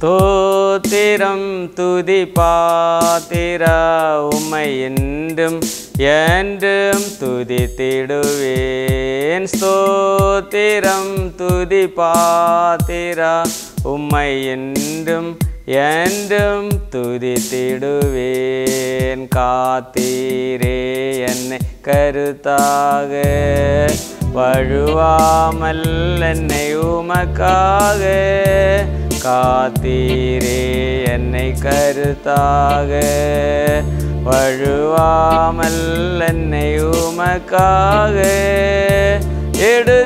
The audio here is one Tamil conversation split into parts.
ஸ்தோத்திரம் பாத்திர உமை என்றும் என்றும் துதி திடுவேன் ஸ்தோத்திரம் துதி பாத்திர உம்மை என்றும் என்றும் துதி திடுவேன் காத்தீரே என்னை கருத்தாக வழுவாமல் என்னை உமக்காக காத்தீரே என்னை கருத்தாக வழுவாமல் என்னை உமக்காக எடுத்தீரனையுமக்காக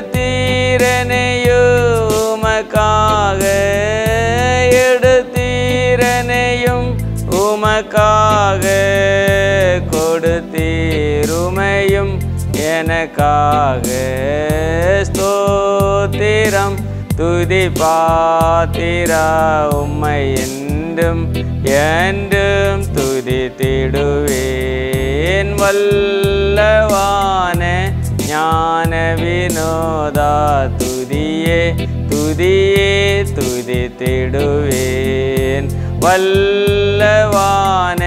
எடுத்தீரனையும் உமக்காக கொடுத்தீருமையும் எனக்காக ஸ்தோத்திரம் തുതിപാത്തിരാ ഉമ്മ എന്തും എന്തും തുതിത്തിടുവേൻ വല്ലവാന ജ്ഞാന വിനോദ തുതിയെ തുതിയെ തുതിത്തിടുവേൻ വല്ലവാന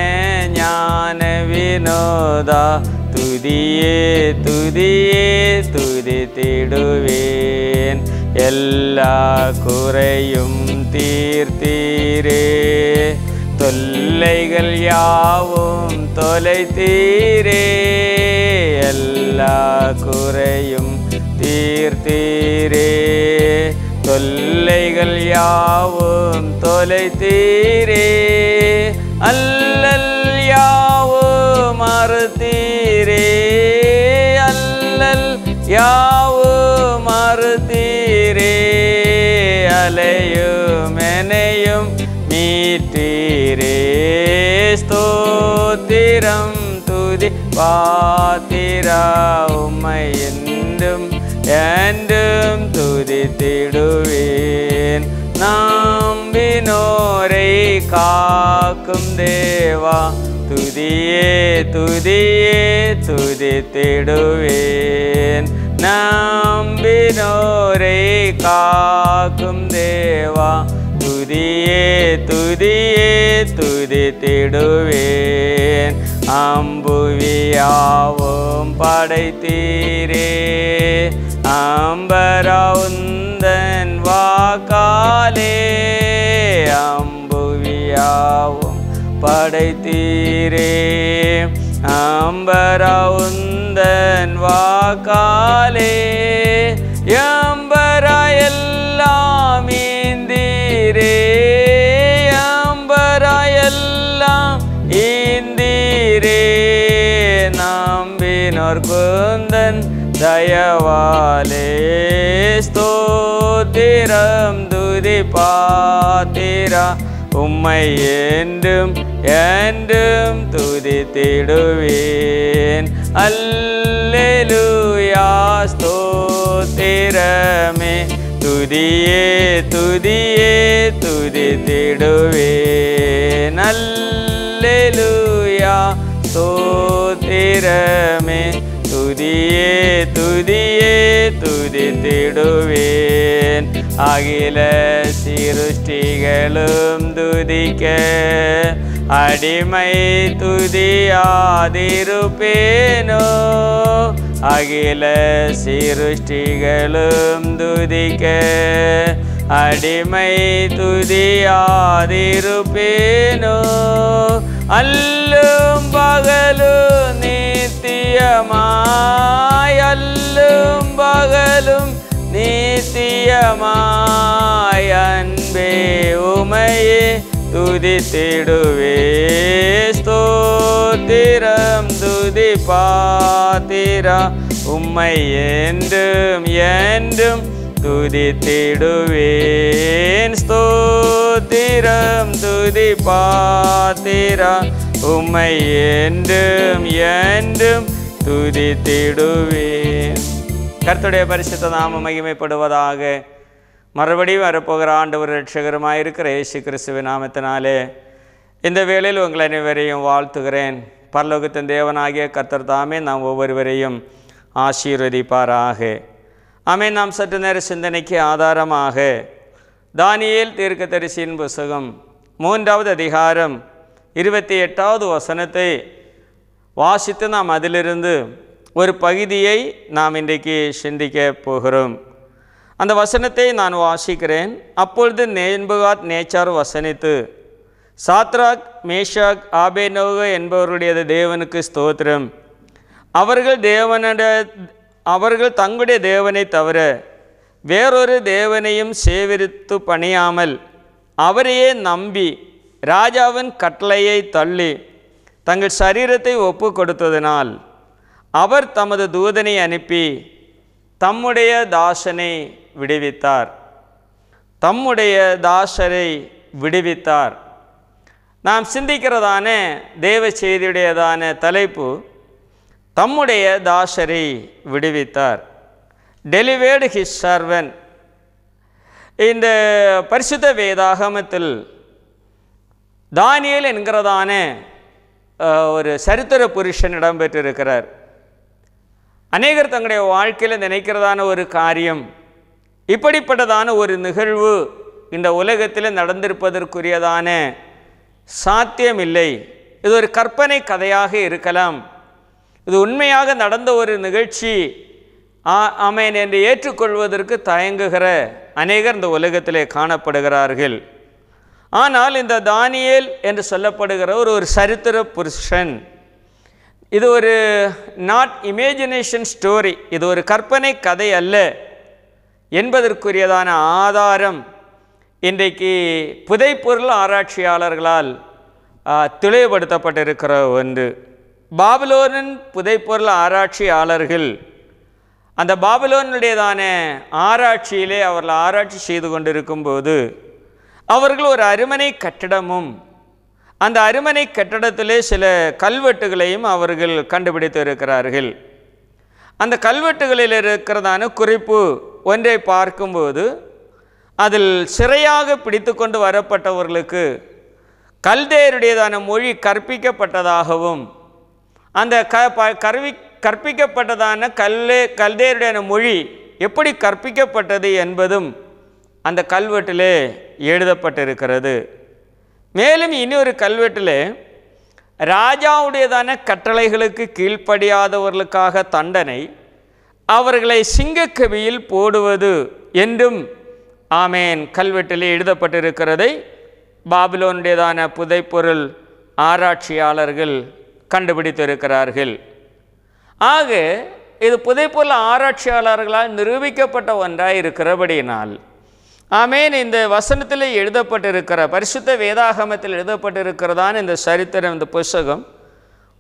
ജ്ഞാന വിനോദ തുതിയെ തുതിയെ തുതിത്തിടുവേൻ எல்லா குறையும் தீர்த்தீரே தொல்லைகள் யாவும் தொலைத்தீரே எல்லா குறையும் தீர்த்தீரே தொல்லைகள் யாவும் தொலைத்தீரே அல்லல் யாவும் மறுத்தீரே அல்லல் யாவும் തലയുമെനയും മീത്തീരേ സ്തോത്തിരം തുതി പാത്തിരാവുമയെന്തും എന്തും തുതിത്തിടുവേൻ നാം വിനോരെ കാക്കും ദേവാ തുതിയേ തുതിയേ തുതിത്തിടുവേൻ நம்பினோரை காக்கும் தேவா துதியே துதியே துதி திடுவேன் அம்புவியாவும் படைத்தீரே அம்பரவுந்தன் வாக்காலே அம்புவியாவும் படைத்தீரே അമ്പരവുന്തൻ വാക്കാലേ അമ്പരയെല്ലാം ഈന്തിരേ അമ്പരയെല്ലാം ഈന്തിരേ നമ്പിനോർക്കുന്തൻ ദയവാലേ സ്തോതിരം ദുരിപാതിര ഉമ്മ എന്തും എന്തും തുതി தேடுவேன் அல்லேலூயா ஸ்தோத்திரமே துதியே துதியே துதி தேடுவேன் அல்லேலூயா ஸ்தோத்திரமே துதியே துதியே துதி தேடுவேன் അഖില സൃഷ്ടികളും തുതിക്ക് അടിമൈ തുതിയാതിരുപ്പേനോ അഖില സൃഷ്ടികളും തുതിക്ക് അടിമൈ തുതിയാതിരുപ്പേനോ അല്ലും പകലും നിത്യമായല്ലും പകലും நீத்தியமாய் அன்பே உமையே துதித்திடுவே ஸ்தோத்திரம் துதி பாத்திரா உம்மை என்றும் என்றும் துதித்திடுவேன் ஸ்தோத்திரம் துதி பாத்திரா உம்மை என்றும் என்றும் துதித்திடுவேன் கர்த்துடைய பரிசுத்த நாம மகிமைப்படுவதாக மறுபடியும் வரப்போகிற ஆண்டு ரட்சகருமாக இருக்கிற இயேசு கிறிஸ்துவ நாமத்தினாலே இந்த வேளையில் உங்கள் அனைவரையும் வாழ்த்துகிறேன் பரலோகத்தின் தேவனாகிய கர்த்தர் தாமே நாம் ஒவ்வொருவரையும் ஆசீர்வதிப்பாராக ஆமே நாம் சற்று நேர சிந்தனைக்கு ஆதாரமாக தானியேல் தரிசியின் புஸ்தகம் மூன்றாவது அதிகாரம் இருபத்தி எட்டாவது வசனத்தை வாசித்து நாம் அதிலிருந்து ஒரு பகுதியை நாம் இன்றைக்கு சிந்திக்க போகிறோம் அந்த வசனத்தை நான் வாசிக்கிறேன் அப்பொழுது நேன்புகாத் நேச்சார் வசனித்து சாத்ராக் மேஷாக் நோக என்பவருடைய தேவனுக்கு ஸ்தோத்திரம் அவர்கள் தேவனோட அவர்கள் தங்களுடைய தேவனை தவிர வேறொரு தேவனையும் சேவரித்து பணியாமல் அவரையே நம்பி ராஜாவின் கட்டளையை தள்ளி தங்கள் சரீரத்தை ஒப்பு கொடுத்ததினால் அவர் தமது தூதனை அனுப்பி தம்முடைய தாசனை விடுவித்தார் தம்முடைய தாசரை விடுவித்தார் நாம் சிந்திக்கிறதான தேவ செய்தியுடையதான தலைப்பு தம்முடைய தாசரை விடுவித்தார் டெலிவேர்டு ஹிஸ் சர்வன் இந்த பரிசுத்த வேதாகமத்தில் தானியல் என்கிறதான ஒரு சரித்திர புருஷன் இடம்பெற்றிருக்கிறார் அநேகர் தங்களுடைய வாழ்க்கையில் நினைக்கிறதான ஒரு காரியம் இப்படிப்பட்டதான ஒரு நிகழ்வு இந்த உலகத்தில் நடந்திருப்பதற்குரியதான சாத்தியமில்லை இது ஒரு கற்பனை கதையாக இருக்கலாம் இது உண்மையாக நடந்த ஒரு நிகழ்ச்சி அமேன் என்று ஏற்றுக்கொள்வதற்கு தயங்குகிற அநேகர் இந்த உலகத்திலே காணப்படுகிறார்கள் ஆனால் இந்த தானியேல் என்று சொல்லப்படுகிற ஒரு ஒரு சரித்திர புருஷன் இது ஒரு நாட் இமேஜினேஷன் ஸ்டோரி இது ஒரு கற்பனை கதை அல்ல என்பதற்குரியதான ஆதாரம் இன்றைக்கு புதைப்பொருள் ஆராய்ச்சியாளர்களால் தெளிவுபடுத்தப்பட்டிருக்கிற ஒன்று பாபுலோனின் புதைப்பொருள் ஆராய்ச்சியாளர்கள் அந்த பாபுலோனுடையதான ஆராய்ச்சியிலே அவர்கள் ஆராய்ச்சி செய்து கொண்டிருக்கும்போது அவர்கள் ஒரு அருமனை கட்டிடமும் அந்த அருமனை கட்டடத்திலே சில கல்வெட்டுகளையும் அவர்கள் கண்டுபிடித்து இருக்கிறார்கள் அந்த கல்வெட்டுகளில் இருக்கிறதான குறிப்பு ஒன்றை பார்க்கும்போது அதில் சிறையாக பிடித்து கொண்டு வரப்பட்டவர்களுக்கு கல்தேருடையதான மொழி கற்பிக்கப்பட்டதாகவும் அந்த க ப கருவி கற்பிக்கப்பட்டதான கல்லே கல்தேருடையான மொழி எப்படி கற்பிக்கப்பட்டது என்பதும் அந்த கல்வெட்டிலே எழுதப்பட்டிருக்கிறது மேலும் இனி ஒரு கல்வெட்டில் ராஜாவுடையதான கட்டளைகளுக்கு கீழ்ப்படியாதவர்களுக்காக தண்டனை அவர்களை சிங்கக்கவியில் போடுவது என்றும் ஆமேன் கல்வெட்டிலே எழுதப்பட்டிருக்கிறதை பாபிலோனுடையதான புதைப்பொருள் ஆராய்ச்சியாளர்கள் கண்டுபிடித்திருக்கிறார்கள் ஆக இது புதைப்பொருள் ஆராய்ச்சியாளர்களால் நிரூபிக்கப்பட்ட ஒன்றாக இருக்கிறபடியினால் ஆமேன் இந்த வசனத்தில் எழுதப்பட்டிருக்கிற பரிசுத்த வேதாகமத்தில் எழுதப்பட்டிருக்கிறதான இந்த சரித்திரம் இந்த புஸ்தகம்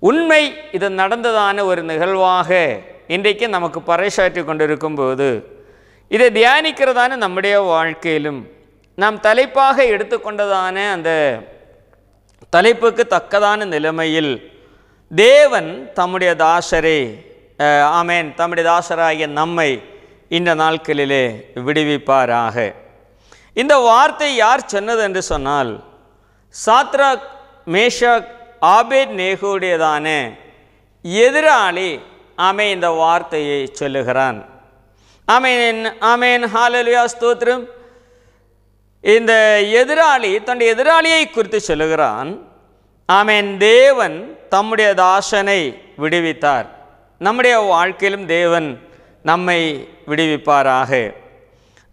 உண்மை இது நடந்ததான ஒரு நிகழ்வாக இன்றைக்கு நமக்கு பறைசாற்றி கொண்டிருக்கும் போது இதை தியானிக்கிறதான நம்முடைய வாழ்க்கையிலும் நாம் தலைப்பாக எடுத்துக்கொண்டதான அந்த தலைப்புக்கு தக்கதான நிலைமையில் தேவன் தம்முடைய தாசரே ஆமேன் தம்முடைய தாசராகிய நம்மை இந்த நாட்களிலே விடுவிப்பாராக இந்த வார்த்தை யார் சொன்னது என்று சொன்னால் சாத்ராக் மேஷாக் ஆபேத் நேகுடையதான எதிராளி ஆமை இந்த வார்த்தையை சொல்லுகிறான் ஆமேன் ஆமேன் ஹாலலுயா ஸ்தோத்ரம் இந்த எதிராளி தன்னுடைய எதிராளியை குறித்து சொல்லுகிறான் ஆமேன் தேவன் தம்முடைய தாசனை விடுவித்தார் நம்முடைய வாழ்க்கையிலும் தேவன் நம்மை விடுவிப்பாராக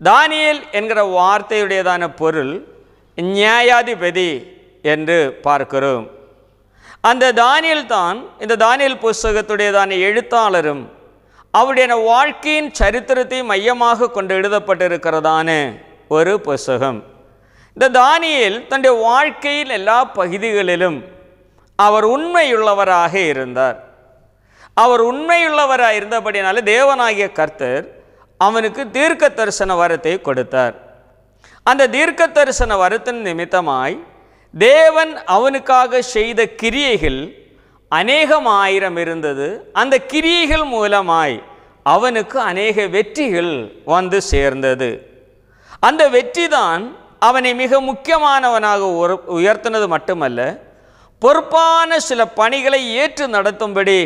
தானியல் என்கிற வார்த்தையுடையதான பொருள் நியாயாதிபதி என்று பார்க்கிறோம் அந்த தானியல் தான் இந்த தானியல் புஸ்தகத்துடையதான எழுத்தாளரும் அவருடைய வாழ்க்கையின் சரித்திரத்தை மையமாக கொண்டு எழுதப்பட்டிருக்கிறதான ஒரு புஸ்தகம் இந்த தானியல் தன்னுடைய வாழ்க்கையில் எல்லா பகுதிகளிலும் அவர் உண்மையுள்ளவராக இருந்தார் அவர் உண்மையுள்ளவராக இருந்தபடினாலே தேவனாகிய கர்த்தர் அவனுக்கு தீர்க்க தரிசன வரத்தை கொடுத்தார் அந்த தீர்க்க தரிசன வரத்தின் நிமித்தமாய் தேவன் அவனுக்காக செய்த கிரியைகள் அநேகம் ஆயிரம் இருந்தது அந்த கிரியைகள் மூலமாய் அவனுக்கு அநேக வெற்றிகள் வந்து சேர்ந்தது அந்த வெற்றி தான் அவனை மிக முக்கியமானவனாக உயர்த்தினது மட்டுமல்ல பொறுப்பான சில பணிகளை ஏற்று நடத்தும்படி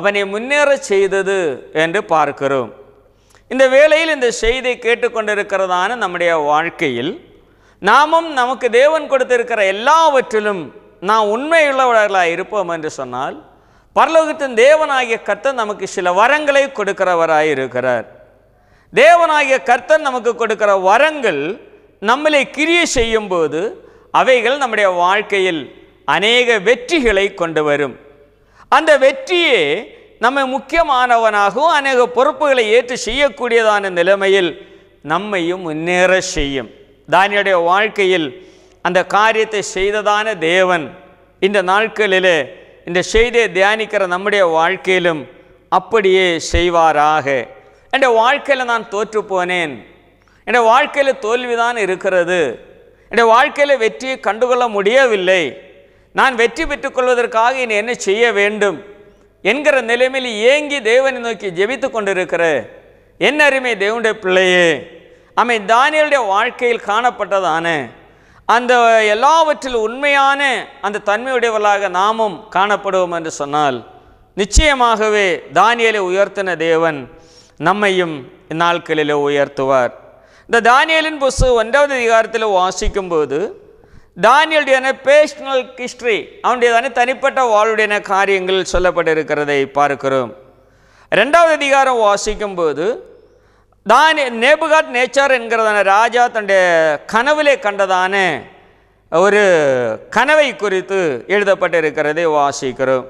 அவனை முன்னேற செய்தது என்று பார்க்கிறோம் இந்த வேளையில் இந்த செய்தியை கேட்டுக்கொண்டிருக்கிறதான நம்முடைய வாழ்க்கையில் நாமும் நமக்கு தேவன் கொடுத்திருக்கிற எல்லாவற்றிலும் நாம் உண்மையுள்ளவர்களாக இருப்போம் என்று சொன்னால் பரலோகத்தின் தேவனாகிய கர்த்தன் நமக்கு சில வரங்களை கொடுக்கிறவராக இருக்கிறார் தேவனாகிய கர்த்தன் நமக்கு கொடுக்கிற வரங்கள் நம்மளை கிரியை போது அவைகள் நம்முடைய வாழ்க்கையில் அநேக வெற்றிகளை கொண்டு வரும் அந்த வெற்றியே நம்ம முக்கியமானவனாகவும் அநேக பொறுப்புகளை ஏற்று செய்யக்கூடியதான நிலைமையில் நம்மையும் முன்னேற செய்யும் தானியுடைய வாழ்க்கையில் அந்த காரியத்தை செய்ததான தேவன் இந்த நாட்களிலே இந்த செய்தியை தியானிக்கிற நம்முடைய வாழ்க்கையிலும் அப்படியே செய்வாராக என் வாழ்க்கையில் நான் தோற்று போனேன் என் வாழ்க்கையில் தோல்விதான் இருக்கிறது என் வாழ்க்கையில் வெற்றியை கண்டுகொள்ள முடியவில்லை நான் வெற்றி பெற்றுக்கொள்வதற்காக இனி என்ன செய்ய வேண்டும் என்கிற நிலைமையில் ஏங்கி தேவனை நோக்கி ஜெபித்து கொண்டிருக்கிற என் அருமை தேவனுடைய பிள்ளையே அமை தானியலுடைய வாழ்க்கையில் காணப்பட்டதான அந்த எல்லாவற்றில் உண்மையான அந்த தன்மையுடையவர்களாக நாமும் காணப்படுவோம் என்று சொன்னால் நிச்சயமாகவே தானியலை உயர்த்தின தேவன் நம்மையும் இந்நாட்களிலே உயர்த்துவார் இந்த தானியலின் புசு ஒன்றாவது அதிகாரத்தில் வாசிக்கும்போது தானியலுடைய பேர்ஸ்னல் ஹிஸ்ட்ரி அவனுடைய தானே தனிப்பட்ட வாழ்வுடைய காரியங்கள் சொல்லப்பட்டிருக்கிறதை பார்க்கிறோம் ரெண்டாவது அதிகாரம் வாசிக்கும் போது தானிய நேபுகாட் நேச்சர் என்கிறதான ராஜா தன்னுடைய கனவிலே கண்டதான ஒரு கனவை குறித்து எழுதப்பட்டிருக்கிறதை வாசிக்கிறோம்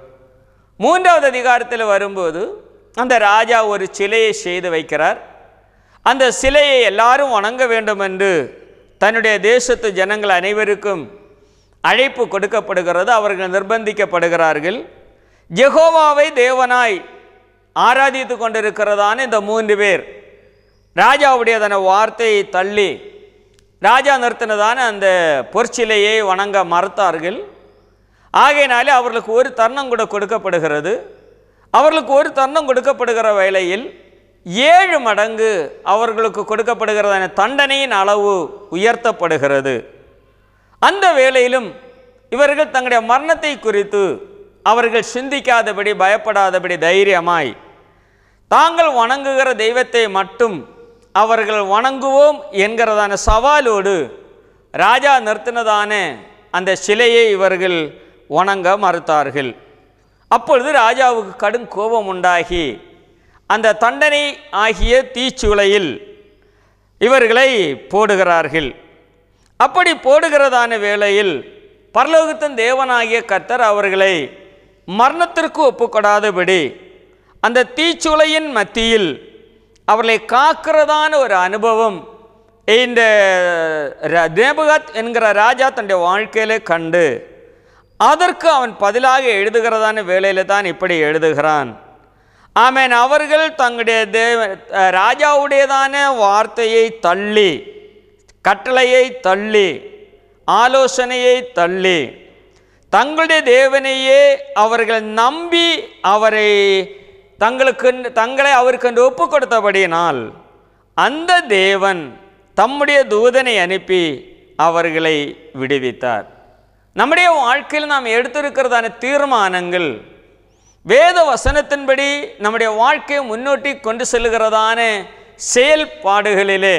மூன்றாவது அதிகாரத்தில் வரும்போது அந்த ராஜா ஒரு சிலையை செய்து வைக்கிறார் அந்த சிலையை எல்லாரும் வணங்க வேண்டும் என்று தன்னுடைய தேசத்து ஜனங்கள் அனைவருக்கும் அழைப்பு கொடுக்கப்படுகிறது அவர்கள் நிர்பந்திக்கப்படுகிறார்கள் ஜெகோவாவை தேவனாய் ஆராதித்து கொண்டிருக்கிறதான இந்த மூன்று பேர் ராஜாவுடைய தன வார்த்தையை தள்ளி ராஜா நிறுத்தினதான அந்த பொற்சிலையை வணங்க மறுத்தார்கள் ஆகையினாலே அவர்களுக்கு ஒரு தருணம் கூட கொடுக்கப்படுகிறது அவர்களுக்கு ஒரு தருணம் கொடுக்கப்படுகிற வேளையில் ஏழு மடங்கு அவர்களுக்கு கொடுக்கப்படுகிறதான தண்டனையின் அளவு உயர்த்தப்படுகிறது அந்த வேளையிலும் இவர்கள் தங்களுடைய மரணத்தை குறித்து அவர்கள் சிந்திக்காதபடி பயப்படாதபடி தைரியமாய் தாங்கள் வணங்குகிற தெய்வத்தை மட்டும் அவர்கள் வணங்குவோம் என்கிறதான சவாலோடு ராஜா நிறுத்தினதான அந்த சிலையை இவர்கள் வணங்க மறுத்தார்கள் அப்பொழுது ராஜாவுக்கு கடும் கோபம் உண்டாகி அந்த தண்டனை ஆகிய தீச்சுளையில் இவர்களை போடுகிறார்கள் அப்படி போடுகிறதான வேளையில் பரலோகத்தின் தேவனாகிய கத்தர் அவர்களை மரணத்திற்கு ஒப்புக்கொடாதபடி அந்த தீச்சுளையின் மத்தியில் அவர்களை காக்கிறதான ஒரு அனுபவம் இந்த தேபகத் என்கிற ராஜா தன்னுடைய வாழ்க்கையிலே கண்டு அதற்கு அவன் பதிலாக எழுதுகிறதான வேலையில் தான் இப்படி எழுதுகிறான் ஆமேன் அவர்கள் தங்களுடைய தேவ ராஜாவுடையதான வார்த்தையை தள்ளி கட்டளையை தள்ளி ஆலோசனையை தள்ளி தங்களுடைய தேவனையே அவர்கள் நம்பி அவரை தங்களுக்கு தங்களை அவருக்கென்று ஒப்பு கொடுத்தபடியினால் அந்த தேவன் தம்முடைய தூதனை அனுப்பி அவர்களை விடுவித்தார் நம்முடைய வாழ்க்கையில் நாம் எடுத்திருக்கிறதான தீர்மானங்கள் வேத வசனத்தின்படி நம்முடைய வாழ்க்கையை முன்னோட்டி கொண்டு செல்லுகிறதான செயல்பாடுகளிலே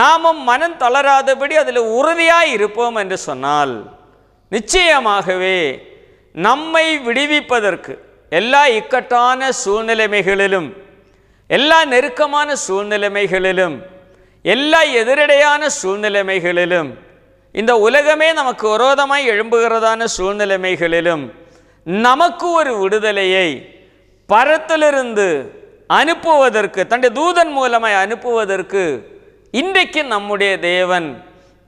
நாமும் மனம் தளராதபடி அதில் உறுதியாக இருப்போம் என்று சொன்னால் நிச்சயமாகவே நம்மை விடுவிப்பதற்கு எல்லா இக்கட்டான சூழ்நிலைமைகளிலும் எல்லா நெருக்கமான சூழ்நிலைமைகளிலும் எல்லா எதிரடையான சூழ்நிலைமைகளிலும் இந்த உலகமே நமக்கு விரோதமாய் எழும்புகிறதான சூழ்நிலைமைகளிலும் நமக்கு ஒரு விடுதலையை பரத்திலிருந்து அனுப்புவதற்கு தன்னுடைய தூதன் மூலமாய் அனுப்புவதற்கு இன்றைக்கு நம்முடைய தேவன்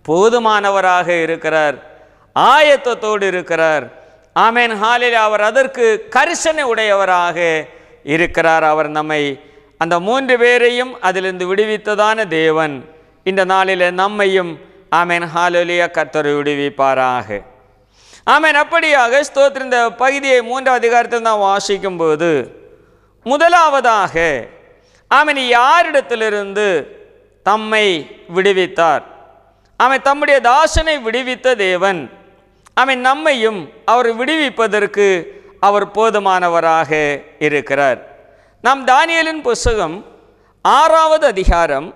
போதுமானவராக இருக்கிறார் ஆயத்தத்தோடு இருக்கிறார் ஆமேன் ஹாலில் அவர் அதற்கு கரிசனை உடையவராக இருக்கிறார் அவர் நம்மை அந்த மூன்று பேரையும் அதிலிருந்து விடுவித்ததான தேவன் இந்த நாளில் நம்மையும் ஆமேன் ஹாலொலியா கர்த்தர் விடுவிப்பாராக ஆமேன் அப்படியாக ஸ்தோத்திர இந்த பகுதியை மூன்றாம் அதிகாரத்தில் தான் வாசிக்கும் போது முதலாவதாக ஆமன் யாரிடத்திலிருந்து தம்மை விடுவித்தார் அவன் தம்முடைய தாசனை விடுவித்த தேவன் அவன் நம்மையும் அவர் விடுவிப்பதற்கு அவர் போதுமானவராக இருக்கிறார் நாம் தானியலின் புஸ்தகம் ஆறாவது அதிகாரம்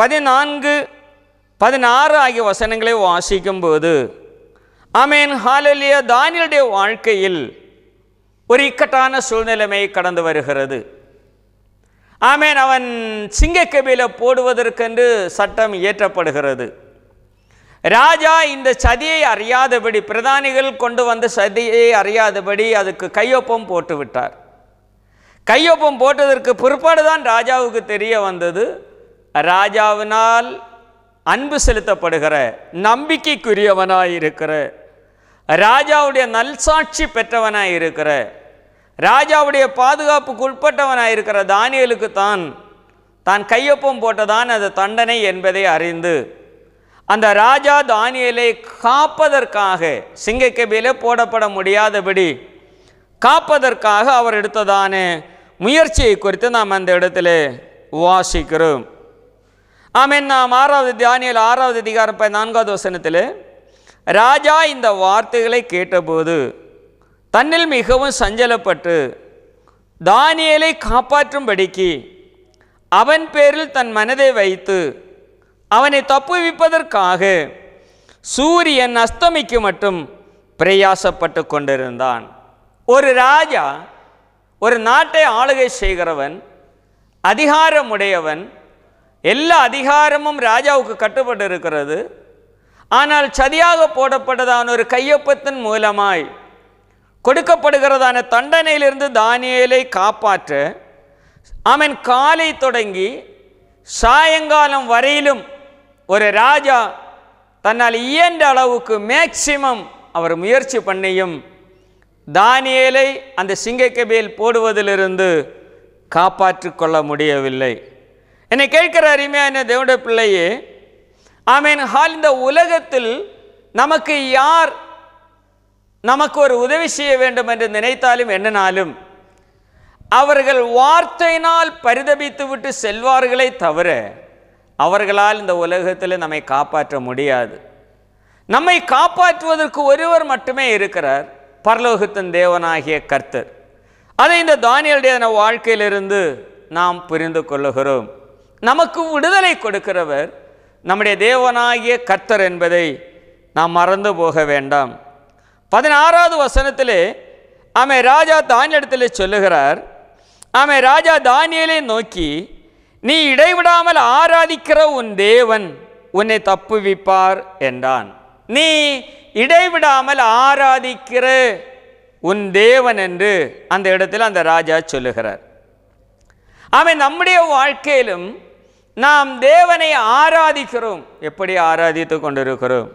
பதினான்கு பதினாறு ஆகிய வசனங்களை வாசிக்கும்போது ஆமேன் ஹாலலிய ദാനിയുടെ வாழ்க்கையில் ஒரு இக்கட்டான சூழ்நிலைமை கடந்து வருகிறது ஆமேன் அவன் சிங்கக்கபில போடுவதற்கென்று சட்டம் இயற்றப்படுகிறது ராஜா இந்த சதியை அறியாதபடி பிரதானிகள் கொண்டு வந்த சதியை அறியாதபடி அதுக்கு கையொப்பம் போட்டு விட்டார் கையொப்பம் போட்டதற்கு பிற்பாடு தான் ராஜாவுக்கு தெரிய வந்தது ராஜாவினால் அன்பு செலுத்தப்படுகிற நம்பிக்கைக்குரியவனாயிருக்கிற இருக்கிற ராஜாவுடைய நல்சாட்சி பெற்றவனாக இருக்கிற ராஜாவுடைய பாதுகாப்புக்கு உட்பட்டவனாக இருக்கிற தானியலுக்கு தான் தான் கையொப்பம் போட்டதான் அது தண்டனை என்பதை அறிந்து அந்த ராஜா தானியலை காப்பதற்காக சிங்கக்கபியிலே போடப்பட முடியாதபடி காப்பதற்காக அவர் எடுத்ததான முயற்சியை குறித்து நாம் அந்த இடத்துல வாசிக்கிறோம் ஆமீன் நாம் ஆறாவது தானியல் ஆறாவது அதிகாரம் நான்காவது வசனத்தில் ராஜா இந்த வார்த்தைகளை கேட்டபோது தன்னில் மிகவும் சஞ்சலப்பட்டு தானியலை காப்பாற்றும்படிக்கு அவன் பேரில் தன் மனதை வைத்து அவனை தப்புவிப்பதற்காக சூரியன் அஸ்தமிக்கு மட்டும் பிரயாசப்பட்டு கொண்டிருந்தான் ஒரு ராஜா ஒரு நாட்டை ஆளுகை செய்கிறவன் அதிகாரமுடையவன் எல்லா அதிகாரமும் ராஜாவுக்கு கட்டுப்பட்டு இருக்கிறது ஆனால் சதியாக போடப்பட்டதான ஒரு கையொப்பத்தின் மூலமாய் கொடுக்கப்படுகிறதான தண்டனையிலிருந்து தானியலை காப்பாற்ற அவன் காலை தொடங்கி சாயங்காலம் வரையிலும் ஒரு ராஜா தன்னால் இயன்ற அளவுக்கு மேக்சிமம் அவர் முயற்சி பண்ணியும் தானியலை அந்த சிங்கக்கபியில் போடுவதிலிருந்து காப்பாற்றி கொள்ள முடியவில்லை என்னை கேட்கிற அருமையான தேவட பிள்ளையே ஆமேன் ஹால் இந்த உலகத்தில் நமக்கு யார் நமக்கு ஒரு உதவி செய்ய வேண்டும் என்று நினைத்தாலும் என்னனாலும் அவர்கள் வார்த்தையினால் பரிதபித்து விட்டு செல்வார்களே தவிர அவர்களால் இந்த உலகத்தில் நம்மை காப்பாற்ற முடியாது நம்மை காப்பாற்றுவதற்கு ஒருவர் மட்டுமே இருக்கிறார் பரலோகத்தின் தேவனாகிய கர்த்தர் அதை இந்த தானியலுடைய வாழ்க்கையிலிருந்து நாம் புரிந்து கொள்ளுகிறோம் நமக்கு விடுதலை கொடுக்கிறவர் நம்முடைய தேவனாகிய கர்த்தர் என்பதை நாம் மறந்து போக வேண்டாம் பதினாறாவது வசனத்திலே ஆமை ராஜா தானியிடத்தில் சொல்லுகிறார் ஆமை ராஜா தானியலை நோக்கி நீ இடைவிடாமல் ஆராதிக்கிற உன் தேவன் உன்னை தப்புவிப்பார் என்றான் நீ இடைவிடாமல் ஆராதிக்கிற உன் தேவன் என்று அந்த இடத்தில் அந்த ராஜா சொல்லுகிறார் அவன் நம்முடைய வாழ்க்கையிலும் நாம் தேவனை ஆராதிக்கிறோம் எப்படி ஆராதித்து கொண்டிருக்கிறோம்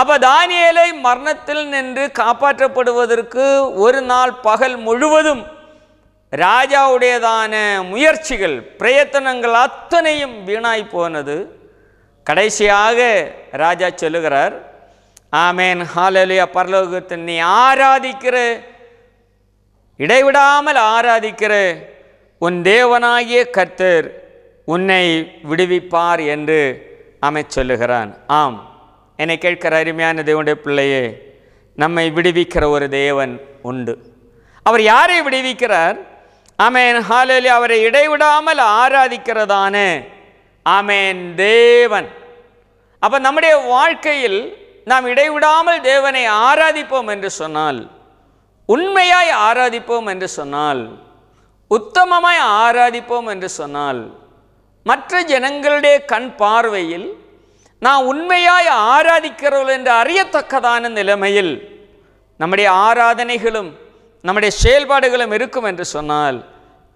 அப்போ தானியலை மரணத்தில் நின்று காப்பாற்றப்படுவதற்கு ஒரு நாள் பகல் முழுவதும் ராஜாவுடையதான முயற்சிகள் பிரயத்தனங்கள் அத்தனையும் வீணாய் போனது கடைசியாக ராஜா சொல்லுகிறார் ஆமேன் ஹாலலியா பரலோகத்தின் நீ ஆராதிக்கிற இடைவிடாமல் ஆராதிக்கிற உன் தேவனாகிய கர்த்தர் உன்னை விடுவிப்பார் என்று அமைச் சொல்லுகிறான் ஆம் என்னை கேட்கிற அருமையான தேவனுடைய பிள்ளையே நம்மை விடுவிக்கிற ஒரு தேவன் உண்டு அவர் யாரை விடுவிக்கிறார் ஆமேன் ஹாலேலி அவரை இடைவிடாமல் ஆராதிக்கிறதான ஆமேன் தேவன் அப்போ நம்முடைய வாழ்க்கையில் நாம் இடைவிடாமல் தேவனை ஆராதிப்போம் என்று சொன்னால் உண்மையாய் ஆராதிப்போம் என்று சொன்னால் உத்தமமாய் ஆராதிப்போம் என்று சொன்னால் மற்ற ஜனங்களுடைய கண் பார்வையில் நான் உண்மையாய் ஆராதிக்கிறவர்கள் என்று அறியத்தக்கதான நிலைமையில் நம்முடைய ஆராதனைகளும் நம்முடைய செயல்பாடுகளும் இருக்கும் என்று சொன்னால்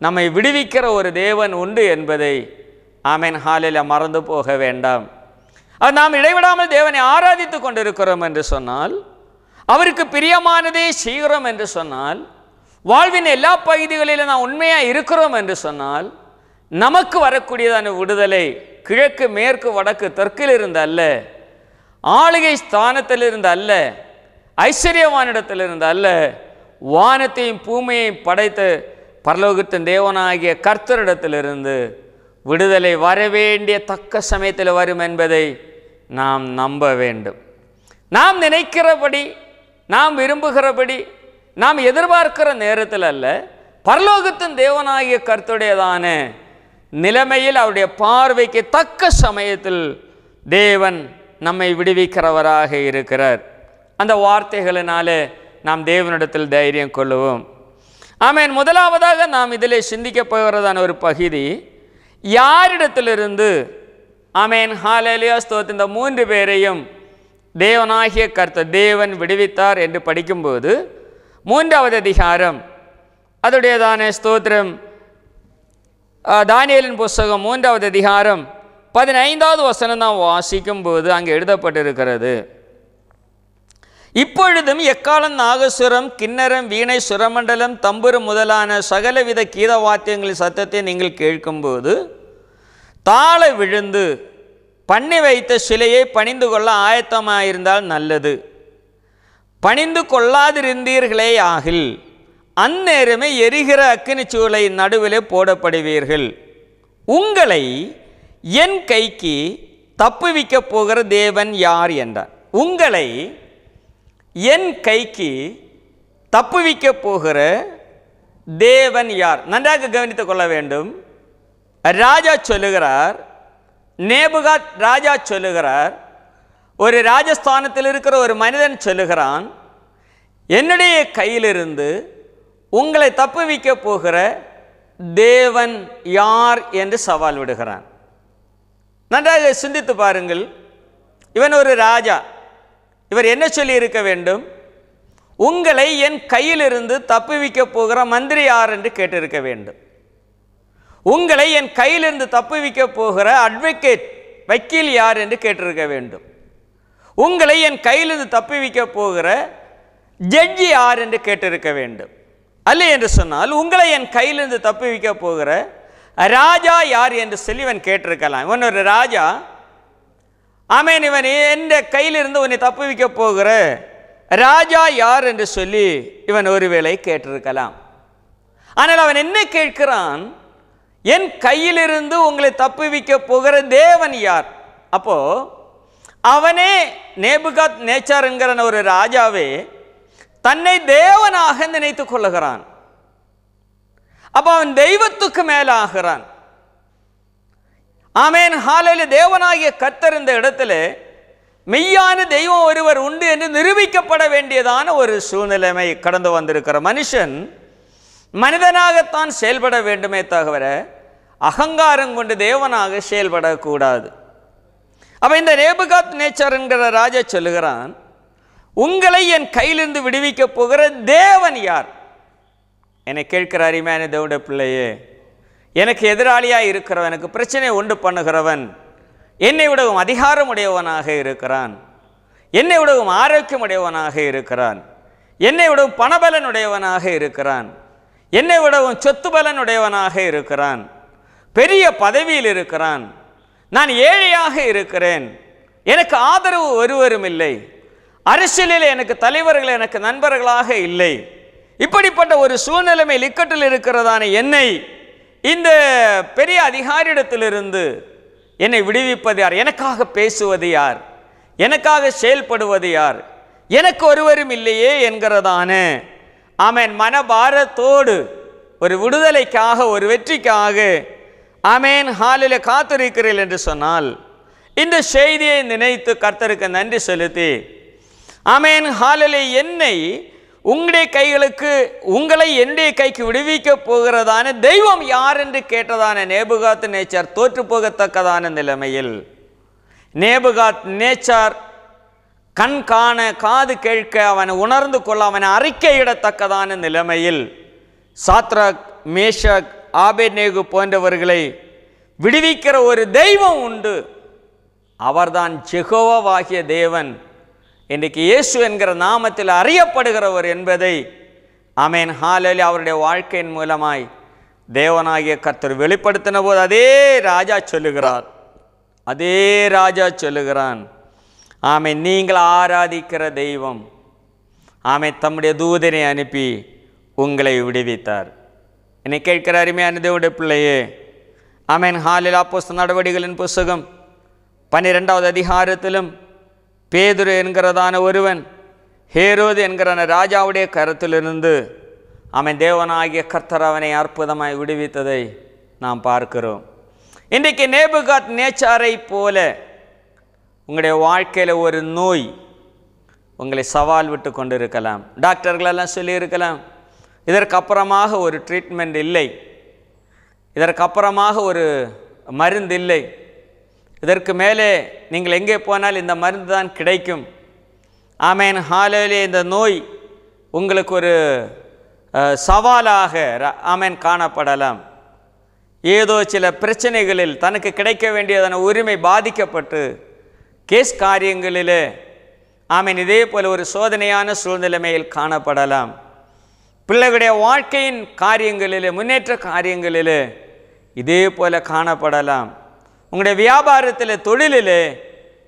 நம்மை விடுவிக்கிற ஒரு தேவன் உண்டு என்பதை ஆமேன் ஹாலில் மறந்து போக வேண்டாம் அது நாம் இடைவிடாமல் தேவனை ஆராதித்து கொண்டிருக்கிறோம் என்று சொன்னால் அவருக்கு பிரியமானதே செய்கிறோம் என்று சொன்னால் வாழ்வின் எல்லா பகுதிகளிலும் நான் உண்மையாக இருக்கிறோம் என்று சொன்னால் நமக்கு வரக்கூடியதான விடுதலை கிழக்கு மேற்கு வடக்கு தெற்கில் இருந்து அல்ல ஆளுகை ஸ்தானத்தில் இருந்து அல்ல ஐஸ்வர்யவானிடத்தில் இருந்து அல்ல வானத்தையும் பூமியையும் படைத்த பரலோகத்தின் தேவனாகிய கர்த்தரிடத்திலிருந்து விடுதலை வரவேண்டிய தக்க சமயத்தில் வரும் என்பதை நாம் நம்ப வேண்டும் நாம் நினைக்கிறபடி நாம் விரும்புகிறபடி நாம் எதிர்பார்க்கிற நேரத்தில் அல்ல பரலோகத்தின் தேவனாகிய கருத்துடையதான நிலைமையில் அவருடைய பார்வைக்கு தக்க சமயத்தில் தேவன் நம்மை விடுவிக்கிறவராக இருக்கிறார் அந்த வார்த்தைகளினாலே நாம் தேவனிடத்தில் தைரியம் கொள்ளுவோம் ஆமேன் முதலாவதாக நாம் இதில் சிந்திக்க போகிறதான ஒரு பகுதி யாரிடத்திலிருந்து ஆமேன் ஹாலேலியா ஸ்தோத் இந்த மூன்று பேரையும் தேவனாகிய கர்த்த தேவன் விடுவித்தார் என்று படிக்கும்போது மூன்றாவது அதிகாரம் அதோடையதான ஸ்தோத்திரம் தானியலின் புஸ்தகம் மூன்றாவது அதிகாரம் பதினைந்தாவது வசனம் தான் வாசிக்கும் போது அங்கே எழுதப்பட்டிருக்கிறது இப்பொழுதும் எக்காலம் நாகசுரம் கிண்ணரம் வீணை சுரமண்டலம் தம்புரம் முதலான சகலவித கீத வாத்தியங்களின் சத்தத்தை நீங்கள் கேட்கும்போது தாழ விழுந்து பண்ணி வைத்த சிலையை பணிந்து கொள்ள ஆயத்தமாயிருந்தால் நல்லது பணிந்து கொள்ளாதிருந்தீர்களே ஆகில் அந்நேரமே எரிகிற அக்கினிச்சூளை சூளை போடப்படுவீர்கள் உங்களை என் கைக்கு தப்புவிக்க போகிற தேவன் யார் என்றார் உங்களை என் கைக்கு தப்புவிக்க போகிற தேவன் யார் நன்றாக கவனித்துக் கொள்ள வேண்டும் ராஜா சொல்லுகிறார் நேபுகாத் ராஜா சொல்லுகிறார் ஒரு ராஜஸ்தானத்தில் இருக்கிற ஒரு மனிதன் சொல்லுகிறான் என்னுடைய கையிலிருந்து உங்களை தப்புவிக்க போகிற தேவன் யார் என்று சவால் விடுகிறான் நன்றாக சிந்தித்து பாருங்கள் இவன் ஒரு ராஜா இவர் என்ன சொல்லி இருக்க வேண்டும் உங்களை என் கையிலிருந்து தப்புவிக்க போகிற மந்திரி யார் என்று கேட்டிருக்க வேண்டும் உங்களை என் கையிலிருந்து தப்புவிக்க போகிற அட்வொகேட் வக்கீல் யார் என்று கேட்டிருக்க வேண்டும் உங்களை என் கையிலிருந்து தப்புவிக்க போகிற ஜட்ஜி யார் என்று கேட்டிருக்க வேண்டும் அல்ல என்று சொன்னால் உங்களை என் கையிலிருந்து தப்பி வைக்க போகிற ராஜா யார் என்று சொல்லி இவன் கேட்டிருக்கலாம் இவன் ஒரு ராஜா ஆமேன் இவன் என் கையிலிருந்து உன்னை தப்பி வைக்க போகிற ராஜா யார் என்று சொல்லி இவன் ஒருவேளை கேட்டிருக்கலாம் ஆனால் அவன் என்ன கேட்கிறான் என் கையிலிருந்து உங்களை தப்பி வைக்க போகிற தேவன் யார் அப்போ அவனே நேபுகாத் நேச்சார் என்கிற ஒரு ராஜாவே தன்னை தேவனாக நினைத்துக் கொள்ளுகிறான் அப்போ அவன் தெய்வத்துக்கு மேலாகிறான் ஆமேன் ஹாலையில் தேவனாகிய கத்தர் இந்த இடத்துல மெய்யான தெய்வம் ஒருவர் உண்டு என்று நிரூபிக்கப்பட வேண்டியதான ஒரு சூழ்நிலைமை கடந்து வந்திருக்கிற மனுஷன் மனிதனாகத்தான் செயல்பட வேண்டுமே தவிர அகங்காரம் கொண்டு தேவனாக செயல்படக்கூடாது அப்போ இந்த நேபுகாத் நேச்சர் என்கிற ராஜா சொல்லுகிறான் உங்களை என் கையிலிருந்து விடுவிக்கப் போகிற தேவன் யார் என்னை கேட்கிற அறிமையான தேவட பிள்ளையே எனக்கு எதிராளியாக இருக்கிறவன் எனக்கு பிரச்சனை உண்டு பண்ணுகிறவன் என்னை விடவும் அதிகாரமுடையவனாக இருக்கிறான் என்னை விடவும் ஆரோக்கியமுடையவனாக இருக்கிறான் என்னை விடவும் பணபலனுடையவனாக இருக்கிறான் என்னை விடவும் சொத்து பலனுடையவனாக இருக்கிறான் பெரிய பதவியில் இருக்கிறான் நான் ஏழையாக இருக்கிறேன் எனக்கு ஆதரவு ஒருவரும் இல்லை அரசியலில் எனக்கு தலைவர்கள் எனக்கு நண்பர்களாக இல்லை இப்படிப்பட்ட ஒரு சூழ்நிலைமை இக்கட்டில் இருக்கிறதான என்னை இந்த பெரிய அதிகாரியிடத்திலிருந்து என்னை விடுவிப்பது யார் எனக்காக பேசுவது யார் எனக்காக செயல்படுவது யார் எனக்கு ஒருவரும் இல்லையே என்கிறதான அவன் மனபாரத்தோடு ஒரு விடுதலைக்காக ஒரு வெற்றிக்காக அமேன் ஹாலில் காத்திருக்கிறேன் என்று சொன்னால் இந்த செய்தியை நினைத்து கர்த்தருக்கு நன்றி செலுத்தி ஆமேன் ஹாலலே என்னை உங்களுடைய கைகளுக்கு உங்களை என்னுடைய கைக்கு விடுவிக்க போகிறதான தெய்வம் யார் என்று கேட்டதான நேபுகாத் நேச்சார் தோற்று போகத்தக்கதான நிலைமையில் நேபுகாத் நேச்சார் கண் காண காது கேட்க அவனை உணர்ந்து கொள்ள அவனை அறிக்கையிடத்தக்கதான நிலைமையில் சாத்ராக் மேஷக் ஆபேநேகு போன்றவர்களை விடுவிக்கிற ஒரு தெய்வம் உண்டு அவர்தான் ஜெகோவாகிய தேவன் இன்றைக்கு இயேசு என்கிற நாமத்தில் அறியப்படுகிறவர் என்பதை அமேன் ஹாலலி அவருடைய வாழ்க்கையின் மூலமாய் தேவனாகிய கர்த்தர் வெளிப்படுத்தின போது அதே ராஜா சொல்லுகிறார் அதே ராஜா சொல்லுகிறான் ஆமை நீங்கள் ஆராதிக்கிற தெய்வம் ஆமை தம்முடைய தூதனை அனுப்பி உங்களை விடுவித்தார் என்னை கேட்கிற அருமையான தேவடைய பிள்ளையே ஆமேன் ஹாலில் அப்போஸ் நடவடிக்கைகளின் புஸ்தகம் பன்னிரெண்டாவது அதிகாரத்திலும் பேதுரு என்கிறதான ஒருவன் ஹேரோது என்கிற ராஜாவுடைய கரத்திலிருந்து அவன் தேவனாகிய கர்த்தர் அவனை அற்புதமாய் விடுவித்ததை நாம் பார்க்கிறோம் இன்றைக்கு நேபுகாத் நேச்சாரை போல உங்களுடைய வாழ்க்கையில் ஒரு நோய் உங்களை சவால் விட்டு கொண்டு இருக்கலாம் டாக்டர்களெல்லாம் சொல்லியிருக்கலாம் இதற்கப்புறமாக ஒரு ட்ரீட்மெண்ட் இல்லை இதற்கப்புறமாக ஒரு மருந்து இல்லை இதற்கு மேலே நீங்கள் எங்கே போனால் இந்த மருந்து தான் கிடைக்கும் ஆமேன் ஹாலேலே இந்த நோய் உங்களுக்கு ஒரு சவாலாக ஆமேன் காணப்படலாம் ஏதோ சில பிரச்சனைகளில் தனக்கு கிடைக்க வேண்டியதான உரிமை பாதிக்கப்பட்டு கேஸ் காரியங்களிலே ஆமேன் இதே போல் ஒரு சோதனையான சூழ்நிலைமையில் காணப்படலாம் பிள்ளைகளுடைய வாழ்க்கையின் காரியங்களிலே முன்னேற்ற காரியங்களிலே இதே போல காணப்படலாம் உங்களுடைய வியாபாரத்தில் தொழிலில்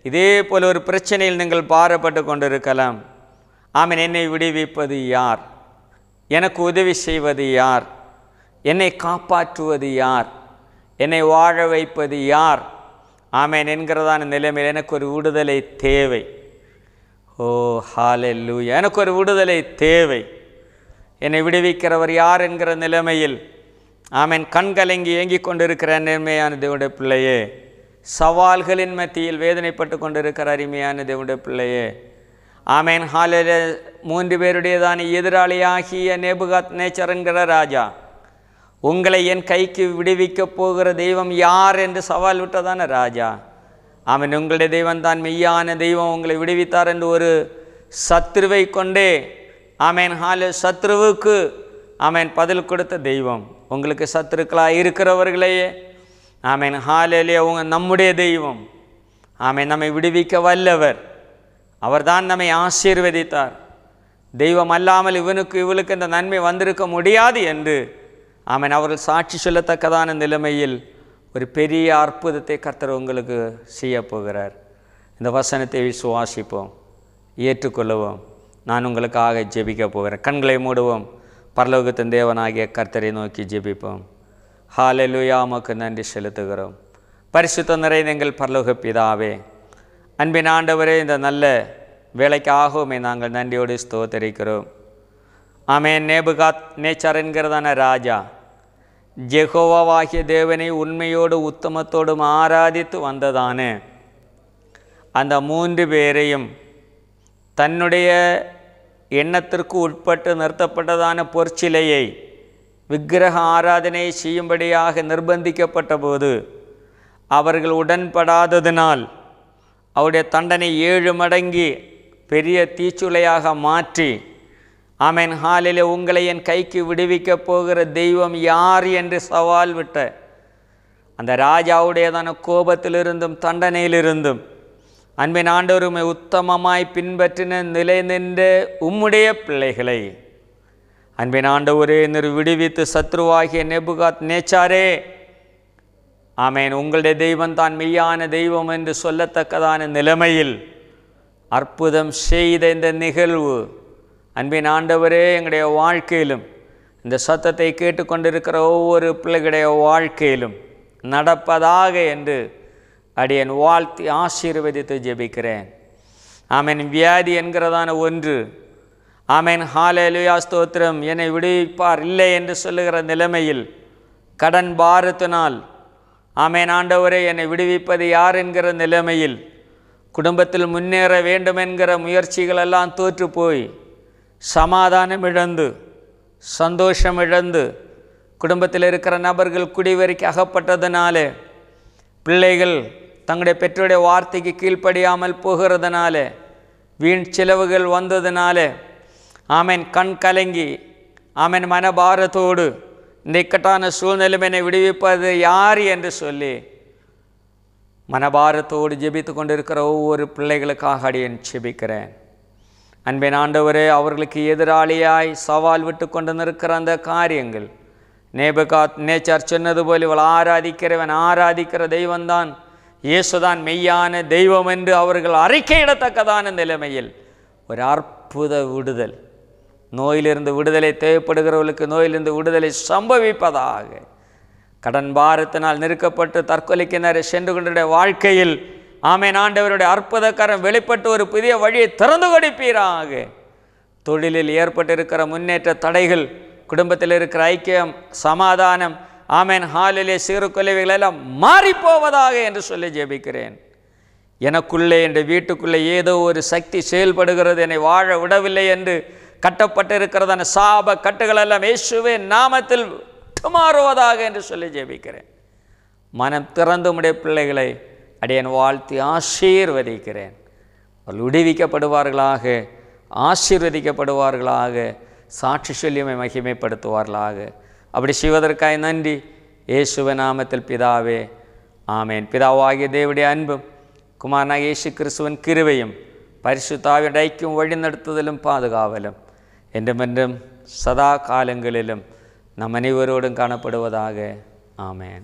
இதே போல் ஒரு பிரச்சனையில் நீங்கள் பாரப்பட்டு கொண்டிருக்கலாம் ஆமன் என்னை விடுவிப்பது யார் எனக்கு உதவி செய்வது யார் என்னை காப்பாற்றுவது யார் என்னை வாழ வைப்பது யார் ஆமேன் என்கிறதான நிலைமையில் எனக்கு ஒரு விடுதலை தேவை ஓ ஹாலெல்லூயா எனக்கு ஒரு விடுதலை தேவை என்னை விடுவிக்கிறவர் யார் என்கிற நிலைமையில் ஆமேன் கண்கலங்கி ஏங்கிக் கொண்டிருக்கிற நேர்மையான தேவனுடைய பிள்ளையே சவால்களின் மத்தியில் வேதனைப்பட்டு கொண்டிருக்கிற அருமையான தேவனுடைய பிள்ளையே ஆமேன் ஹாலில் மூன்று பேருடையதான எதிராளியாகிய நேபுகாத் நேச்சருங்கிற ராஜா உங்களை என் கைக்கு விடுவிக்கப் போகிற தெய்வம் யார் என்று சவால் விட்டதான ராஜா அவன் உங்களுடைய தெய்வம் தான் மெய்யான தெய்வம் உங்களை விடுவித்தார் என்று ஒரு சத்ருவை கொண்டே ஆமேன் ஹாலு சத்ருவுக்கு ஆமேன் பதில் கொடுத்த தெய்வம் உங்களுக்கு சத்துருக்களாக இருக்கிறவர்களையே ஆமேன் ஹாலேலே உங்கள் நம்முடைய தெய்வம் ஆமை நம்மை விடுவிக்க வல்லவர் அவர்தான் நம்மை ஆசீர்வதித்தார் தெய்வம் அல்லாமல் இவனுக்கு இவளுக்கு இந்த நன்மை வந்திருக்க முடியாது என்று ஆமேன் அவர்கள் சாட்சி சொல்லத்தக்கதான நிலைமையில் ஒரு பெரிய அற்புதத்தை கர்த்தர் உங்களுக்கு செய்ய போகிறார் இந்த வசனத்தை விசுவாசிப்போம் ஏற்றுக்கொள்ளுவோம் நான் உங்களுக்காக ஜெபிக்க போகிறேன் கண்களை மூடுவோம் பரலோகத்தின் தேவனாகிய கர்த்தரை நோக்கி ஜெபிப்போம் ஹாலலுயா உமக்கு நன்றி செலுத்துகிறோம் பரிசுத்த நிறைய நீங்கள் பரலோக பிதாவே அன்பின் ஆண்டவரே இந்த நல்ல வேலைக்காகவுமே நாங்கள் நன்றியோடு ஸ்தோத்தரிக்கிறோம் ஆமேன் நேபுகாத் நேச்சர் என்கிறதான ராஜா ஜெகோவாகிய தேவனை உண்மையோடு உத்தமத்தோடும் ஆராதித்து வந்ததானே அந்த மூன்று பேரையும் தன்னுடைய எண்ணத்திற்கு உட்பட்டு நிறுத்தப்பட்டதான பொற்சிலையை விக்கிரக ஆராதனை செய்யும்படியாக நிர்பந்திக்கப்பட்ட போது அவர்கள் உடன்படாததினால் அவருடைய தண்டனை ஏழு மடங்கி பெரிய தீச்சுளையாக மாற்றி ஆமேன் ஹாலிலே உங்களை என் கைக்கு விடுவிக்கப் போகிற தெய்வம் யார் என்று சவால் விட்ட அந்த ராஜாவுடையதான கோபத்திலிருந்தும் தண்டனையிலிருந்தும் அன்பின் ஆண்டவருமை உத்தமமாய் பின்பற்றின நிலை நின்ற உம்முடைய பிள்ளைகளை அன்பின் ஆண்டவரே நிறு விடுவித்து சத்ருவாகிய நெபுகாத் நேச்சாரே ஆமேன் உங்களுடைய தெய்வம் தான் மெய்யான தெய்வம் என்று சொல்லத்தக்கதான நிலைமையில் அற்புதம் செய்த இந்த நிகழ்வு அன்பின் ஆண்டவரே எங்களுடைய வாழ்க்கையிலும் இந்த சத்தத்தை கேட்டுக்கொண்டிருக்கிற ஒவ்வொரு பிள்ளைகளுடைய வாழ்க்கையிலும் நடப்பதாக என்று அடியன் வாழ்த்தி ஆசீர்வதித்து ஜெபிக்கிறேன் ஆமேன் வியாதி என்கிறதான ஒன்று ஆமேன் ஹாலேலுயா ஸ்தோத்திரம் என்னை விடுவிப்பார் இல்லை என்று சொல்லுகிற நிலைமையில் கடன் பாரத்தினால் ஆமேன் ஆண்டவரை என்னை விடுவிப்பது யார் என்கிற நிலைமையில் குடும்பத்தில் முன்னேற வேண்டும் என்கிற முயற்சிகளெல்லாம் தோற்று போய் சமாதானம் இழந்து சந்தோஷம் இழந்து குடும்பத்தில் இருக்கிற நபர்கள் குடிவெறிக்கு அகப்பட்டதுனாலே பிள்ளைகள் தங்களுடைய பெற்றோருடைய வார்த்தைக்கு கீழ்ப்படியாமல் போகிறதுனால வீண் செலவுகள் வந்ததுனால ஆமன் கண் கலங்கி ஆமன் மனபாரத்தோடு இந்த இக்கட்டான சூழ்நிலை என்னை விடுவிப்பது யார் என்று சொல்லி மனபாரத்தோடு ஜெபித்து கொண்டிருக்கிற ஒவ்வொரு பிள்ளைகளுக்காக அடியன் ஜெபிக்கிறேன் அன்பின் ஆண்டவரே அவர்களுக்கு எதிராளியாய் சவால் விட்டு கொண்டு நிற்கிற அந்த காரியங்கள் நேபுகாத் நேச்சர் போல இவள் ஆராதிக்கிறவன் ஆராதிக்கிற தெய்வம்தான் இயேசுதான் மெய்யான தெய்வம் என்று அவர்கள் அறிக்கையிடத்தக்கதான நிலைமையில் ஒரு அற்புத விடுதல் நோயிலிருந்து விடுதலை தேவைப்படுகிறவர்களுக்கு நோயிலிருந்து விடுதலை சம்பவிப்பதாக கடன் பாரத்தினால் நெருக்கப்பட்டு தற்கொலைக்கினர் சென்று கொண்ட வாழ்க்கையில் ஆமை ஆண்டவருடைய அற்புதக்கரம் வெளிப்பட்டு ஒரு புதிய வழியை திறந்து கொடுப்பீராக தொழிலில் ஏற்பட்டிருக்கிற முன்னேற்ற தடைகள் குடும்பத்தில் இருக்கிற ஐக்கியம் சமாதானம் ஆமேன் ஹாலிலே சிறு எல்லாம் மாறிப்போவதாக என்று சொல்லி ஜெபிக்கிறேன் எனக்குள்ளே என் வீட்டுக்குள்ளே ஏதோ ஒரு சக்தி செயல்படுகிறது என்னை வாழ விடவில்லை என்று கட்டப்பட்டிருக்கிறதான சாப கட்டுகளெல்லாம் இயேசுவே நாமத்தில் மாறுவதாக என்று சொல்லி ஜெபிக்கிறேன் மனம் திறந்து உடைய பிள்ளைகளை அடியன் வாழ்த்தி ஆசீர்வதிக்கிறேன் அவள் விடுவிக்கப்படுவார்களாக ஆசீர்வதிக்கப்படுவார்களாக സാക്ഷിശല്യമേ മഹിമപ്പെടുത്തുവാറിലാകെ അവിടെ ചെയ്യുവതർക്കായി നന്ദി യേശുവനാമത്തിൽ പിതാവേ ആമേൻ പിതാവാകിയ ദേവിയുടെ അൻപും കുമാരനായ യേശു ക്രിസ്തുവൻ കിരുവയും പരിശുദ്ധാവിയുടെ ഐക്യം നടത്തുന്നതിലും പാതുകാവലും എൻ്റെ മറ്റും സദാകാലങ്ങളിലും നമ്മനിവരോടും കാണപ്പെടുവതാകെ ആമേൻ